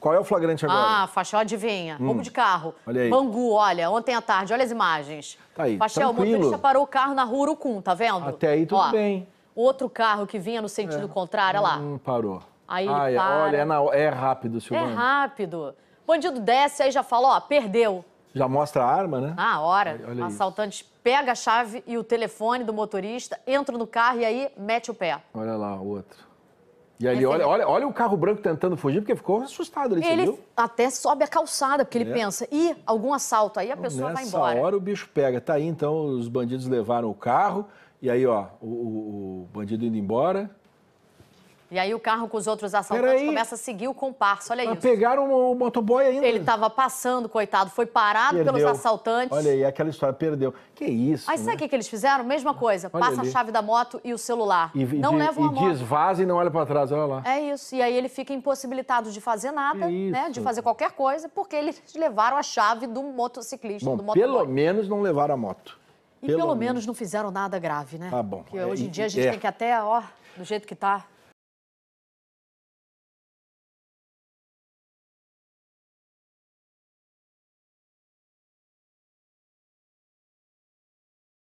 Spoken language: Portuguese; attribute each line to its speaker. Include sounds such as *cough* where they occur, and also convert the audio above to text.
Speaker 1: Qual é o flagrante agora? Ah,
Speaker 2: Fachel, adivinha. Hum. Roubo de carro. Olha aí. Bangu, olha, ontem à tarde, olha as imagens. Tá aí, Fachel, tranquilo. o motorista parou o carro na rua Urucum, tá vendo? Até aí tudo ó, bem. Outro carro que vinha no sentido é. contrário, olha lá.
Speaker 1: Hum, parou. Aí Ai, para. Olha, é, na, é rápido, Silvana. É
Speaker 2: rápido. Bandido desce, aí já fala, ó, perdeu.
Speaker 1: Já mostra a arma, né?
Speaker 2: Na ah, hora. olha assaltante isso. pega a chave e o telefone do motorista, entra no carro e aí mete o pé.
Speaker 1: Olha lá, o outro. E ali, é olha, olha, olha o carro branco tentando fugir, porque ficou assustado ali, Ele viu?
Speaker 2: até sobe a calçada, porque ele é. pensa, ih, algum assalto, aí a pessoa vai embora. Nessa
Speaker 1: hora o bicho pega. Tá aí, então, os bandidos levaram o carro, e aí, ó, o, o, o bandido indo embora,
Speaker 2: e aí o carro com os outros assaltantes começa a seguir o comparsa, olha Mas isso. pegaram o, motoboy ainda. Ele estava passando, coitado, foi parado perdeu. pelos assaltantes. Olha aí,
Speaker 1: aquela história, perdeu. Que isso, Aí né? sabe o
Speaker 2: que, que eles fizeram? Mesma coisa, olha passa ali. a chave da moto e o celular. E, não levam a moto. E
Speaker 1: desvaza e não olha para trás, olha lá.
Speaker 2: É isso, e aí ele fica impossibilitado de fazer nada, né, de fazer qualquer coisa, porque eles *laughs* levaram a chave do motociclista, Bom, do motoboy. pelo
Speaker 1: menos não levaram a moto. E pelo, pelo menos. menos
Speaker 2: não fizeram nada grave, né? Tá bom. Porque hoje em é, dia a gente é. tem que até, ó, do jeito que tá...